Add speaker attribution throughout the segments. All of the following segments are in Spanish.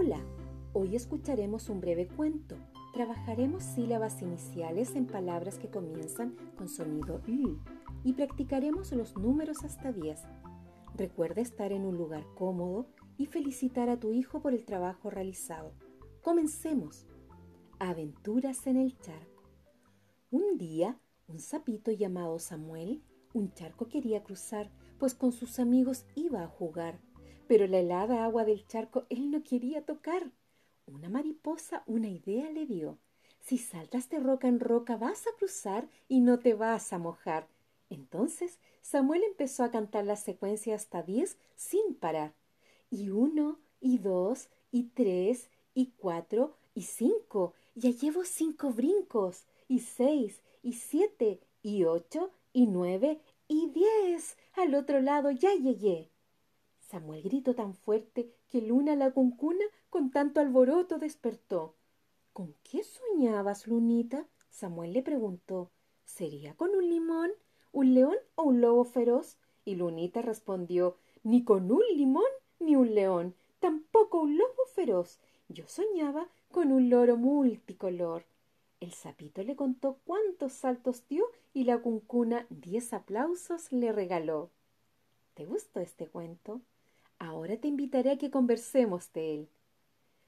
Speaker 1: Hola, hoy escucharemos un breve cuento. Trabajaremos sílabas iniciales en palabras que comienzan con sonido I y practicaremos los números hasta 10. Recuerda estar en un lugar cómodo y felicitar a tu hijo por el trabajo realizado. Comencemos. Aventuras en el charco. Un día, un sapito llamado Samuel, un charco quería cruzar, pues con sus amigos iba a jugar pero la helada agua del charco él no quería tocar. Una mariposa una idea le dio. Si saltas de roca en roca vas a cruzar y no te vas a mojar. Entonces Samuel empezó a cantar la secuencia hasta diez sin parar. Y uno, y dos, y tres, y cuatro, y cinco. Ya llevo cinco brincos. Y seis, y siete, y ocho, y nueve, y diez. Al otro lado ya llegué. Samuel gritó tan fuerte que Luna la cuncuna con tanto alboroto despertó. ¿Con qué soñabas, Lunita? Samuel le preguntó. ¿Sería con un limón, un león o un lobo feroz? Y Lunita respondió Ni con un limón ni un león, tampoco un lobo feroz. Yo soñaba con un loro multicolor. El sapito le contó cuántos saltos dio y la cuncuna diez aplausos le regaló. ¿Te gustó este cuento? Ahora te invitaré a que conversemos de él.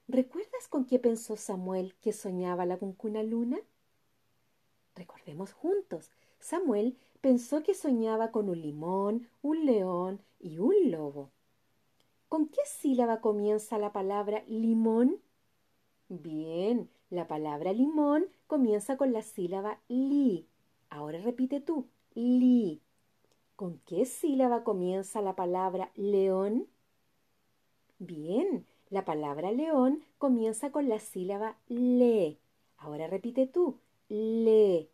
Speaker 1: ¿Recuerdas con qué pensó Samuel que soñaba la cuncuna luna? Recordemos juntos. Samuel pensó que soñaba con un limón, un león y un lobo. ¿Con qué sílaba comienza la palabra limón? Bien, la palabra limón comienza con la sílaba li. Ahora repite tú, li. ¿Con qué sílaba comienza la palabra león? Bien, la palabra león comienza con la sílaba le. Ahora repite tú, le.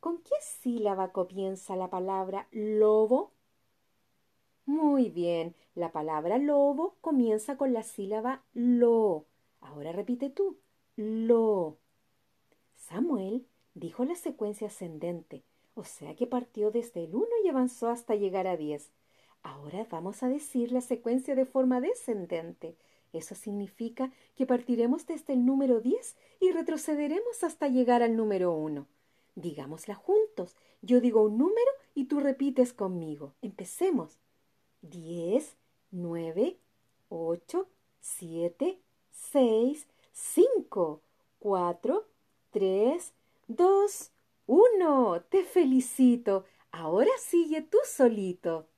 Speaker 1: ¿Con qué sílaba comienza la palabra lobo? Muy bien, la palabra lobo comienza con la sílaba lo. Ahora repite tú, lo. Samuel dijo la secuencia ascendente, o sea que partió desde el uno y avanzó hasta llegar a diez. Ahora vamos a decir la secuencia de forma descendente. Eso significa que partiremos desde el este número 10 y retrocederemos hasta llegar al número 1. Digámosla juntos. Yo digo un número y tú repites conmigo. Empecemos. 10, 9, 8, 7, 6, 5, 4, 3, 2, 1. Te felicito. Ahora sigue tú solito.